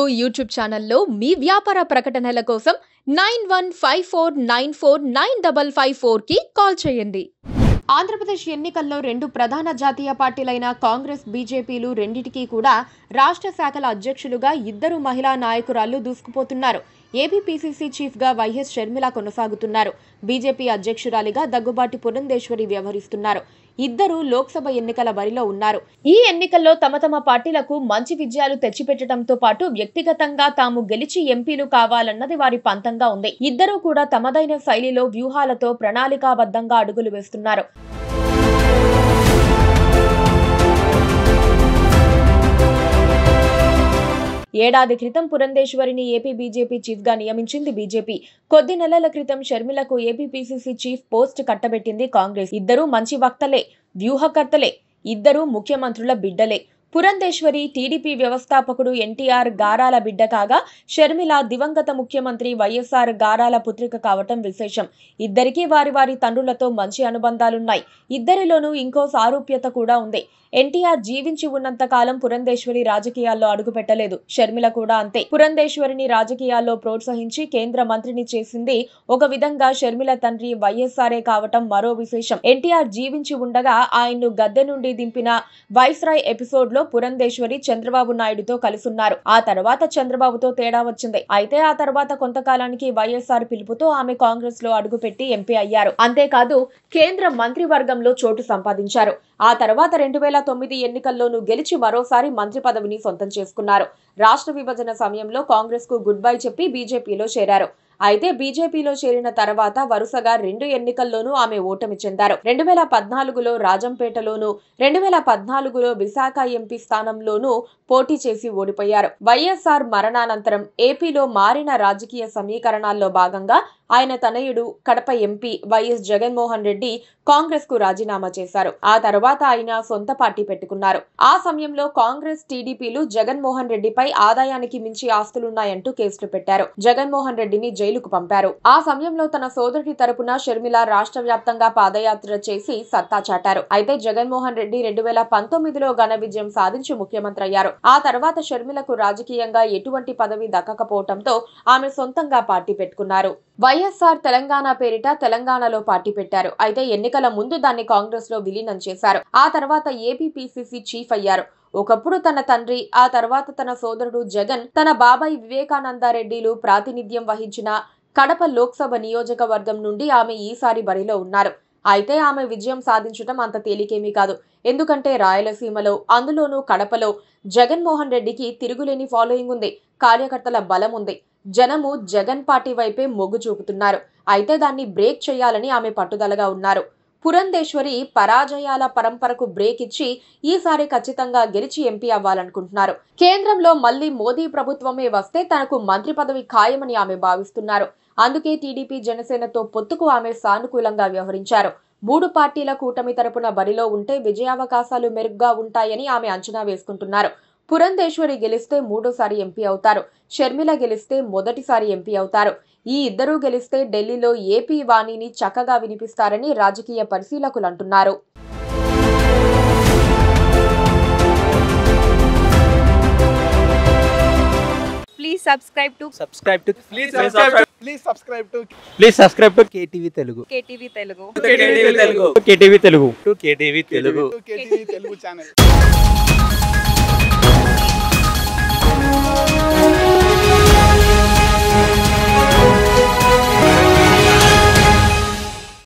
Telugu YouTube ఛానల్లో మీ వ్యాపార ప్రకటనల కోసం nine one five four nine four nine double five ఫోర్కి కాల్ చేయండి ఆంధ్రప్రదేశ్ ఎన్నికల్లో రెండు ప్రధాన జాతీయ పార్టీలైన కాంగ్రెస్ బీజేపీలు రెండింటికి కూడా రాష్ట్ర శాఖల అధ్యక్షులుగా ఇద్దరు మహిళా నాయకురాళ్లు దూసుకుపోతున్నారు ఏబీపీసీసీ చీఫ్గా వైఎస్ షర్మిల కొనసాగుతున్నారు బీజేపీ అధ్యక్షురాలిగా దగ్గుబాటి పురంధేశ్వరి వ్యవహరిస్తున్నారు ఇద్దరు లోక్సభ ఎన్నికల బరిలో ఉన్నారు ఈ ఎన్నికల్లో తమ తమ పార్టీలకు మంచి విజయాలు తెచ్చిపెట్టడంతో పాటు వ్యక్తిగతంగా తాము గెలిచి ఎంపీలు కావాలన్నది వారి పంతంగా ఉంది ఇద్దరూ కూడా తమదైన శైలిలో వ్యూహాలతో ప్రణాళికాబద్ధంగా అడుగులు వేస్తున్నారు ఏడాది క్రితం పురంధేశ్వరిని ఏపీ బీజేపీ చీఫ్ గా నియమించింది బీజేపీ కొద్ది నెలల క్రితం షర్మిలకు ఏపీ చీఫ్ పోస్ట్ కట్టబెట్టింది కాంగ్రెస్ ఇద్దరూ మంచి వక్తలే వ్యూహకర్తలే ఇద్దరూ ముఖ్యమంత్రుల బిడ్డలే పురంధేశ్వరి టీడీపీ వ్యవస్థాపకుడు ఎన్టీఆర్ గారాల బిడ్డ కాగా షర్మిల దివంగత ముఖ్యమంత్రి వైఎస్ఆర్ గారాల పుత్రిక కావటం విశేషం ఇద్దరికీ వారి వారి తండ్రులతో మంచి అనుబంధాలున్నాయి ఇద్దరిలోనూ ఇంకో సారూప్యత కూడా ఉంది ఎన్టీఆర్ జీవించి ఉన్నంత కాలం పురంధేశ్వరి రాజకీయాల్లో అడుగుపెట్టలేదు షర్మిల కూడా అంతే పురంధేశ్వరిని రాజకీయాల్లో ప్రోత్సహించి కేంద్ర మంత్రిని చేసింది ఒక విధంగా షర్మిల తండ్రి వైఎస్ఆర్ఏ కావటం మరో విశేషం ఎన్టీఆర్ జీవించి ఉండగా ఆయన్ను గద్దె నుండి దింపిన వైస్రాయ్ ఎపిసోడ్లో సమయంలో పురంధేశ్వరి చంద్రబాబు నాయుడుతో కలుసున్నారు ఆ తర్వాత చంద్రబాబుతో తేడా వచ్చింది అయితే ఆ తర్వాత కొంతకాలానికి వైఎస్ఆర్ పిలుపుతో ఆమె కాంగ్రెస్ లో అడుగుపెట్టి ఎంపీ అయ్యారు అంతేకాదు కేంద్ర మంత్రివర్గంలో చోటు సంపాదించారు ఆ తర్వాత రెండు వేల తొమ్మిది ఎన్నికల్లోనూ గెలిచి మరోసారి మంత్రి పదవిని సొంతం చేసుకున్నారు రాష్ట్ర విభజన సమయంలో కాంగ్రెస్ కు గుడ్ బై చెప్పి బీజేపీలో చేరారు అయితే బీజేపీలో చేరిన తర్వాత వరుసగా రెండు ఎన్నికల్లోనూ ఆమె ఓటమి చెందారు రెండు వేల పద్నాలుగులో రాజంపేటలోను రెండు వేల పద్నాలుగులో విశాఖ ఎంపీ స్థానంలోనూ పోటీ చేసి ఓడిపోయారు వైఎస్ఆర్ మరణానంతరం ఏపీలో మారిన రాజకీయ సమీకరణాల్లో భాగంగా ఆయన తనయుడు కడప ఎంపీ వైఎస్ జగన్మోహన్ రెడ్డి కాంగ్రెస్ కు రాజీనామా చేశారు ఆ తర్వాత ఆయన సొంత పార్టీ పెట్టుకున్నారు ఆ సమయంలో కాంగ్రెస్ టీడీపీలు జగన్మోహన్ రెడ్డిపై ఆదాయానికి మించి ఆస్తులున్నాయంటూ కేసులు పెట్టారు జగన్మోహన్ రెడ్డిని జైలుకు పంపారు ఆ సమయంలో తన సోదరుడి తరపున షర్మిల రాష్ట్ర వ్యాప్తంగా పాదయాత్ర చేసి సత్తా చాటారు అయితే జగన్మోహన్ రెడ్డి రెండు వేల పంతొమ్మిదిలో ఘన విజయం సాధించి ముఖ్యమంత్రి అయ్యారు ఆ తర్వాత షర్మిలకు రాజకీయంగా ఎటువంటి పదవి దక్కకపోవడంతో ఆమె సొంతంగా పార్టీ పెట్టుకున్నారు వై వైఎస్ఆర్ తెలంగాణ పేరిట తెలంగాణలో పార్టీ పెట్టారు అయితే ఎన్నికల ముందు దాన్ని కాంగ్రెస్ లో విలీనం చేశారు ఆ తర్వాత ఏపీపీసీసీ చీఫ్ అయ్యారు ఒకప్పుడు తన తండ్రి ఆ తర్వాత తన సోదరుడు జగన్ తన బాబాయ్ వివేకానందారెడ్డిలు ప్రాతినిధ్యం వహించిన కడప లోక్సభ నియోజకవర్గం నుండి ఆమె ఈసారి బరిలో ఉన్నారు అయితే ఆమె విజయం సాధించడం అంత తేలికేమీ కాదు ఎందుకంటే రాయలసీమలో అందులోనూ కడపలో జగన్మోహన్ రెడ్డికి తిరుగులేని ఫాలోయింగ్ ఉంది కార్యకర్తల బలం ఉంది జనము జగన్ పార్టీ వైపే మొగ్గు చూపుతున్నారు అయితే దాన్ని బ్రేక్ చేయాలని ఆమె పట్టుదలగా ఉన్నారు పురంధేశ్వరి పరాజయాల పరంపరకు బ్రేక్ ఇచ్చి ఈసారి ఖచ్చితంగా గెలిచి ఎంపీ అవ్వాలనుకుంటున్నారు కేంద్రంలో మళ్లీ మోదీ ప్రభుత్వమే వస్తే తనకు మంత్రి పదవి ఖాయమని ఆమె భావిస్తున్నారు అందుకే టీడీపీ జనసేనతో పొత్తుకు ఆమె సానుకూలంగా వ్యవహరించారు మూడు పార్టీల కూటమి తరపున బరిలో ఉంటే విజయావకాశాలు మెరుగ్గా ఉంటాయని ఆమె అంచనా వేసుకుంటున్నారు పురంధేశ్వరి గెలిస్తే మూడోసారి ఎంపీ అవుతారు షర్మిల గెలిస్తే మొదటిసారి ఎంపీ అవుతారు ఈ ఇద్దరూ గెలిస్తే ఢిల్లీలో ఏపీ వాణిని చక్కగా వినిపిస్తారని రాజకీయ పరిశీలకులు అంటున్నారు please subscribe to KTV Telugu Telugu Telugu Telugu Telugu Telugu channel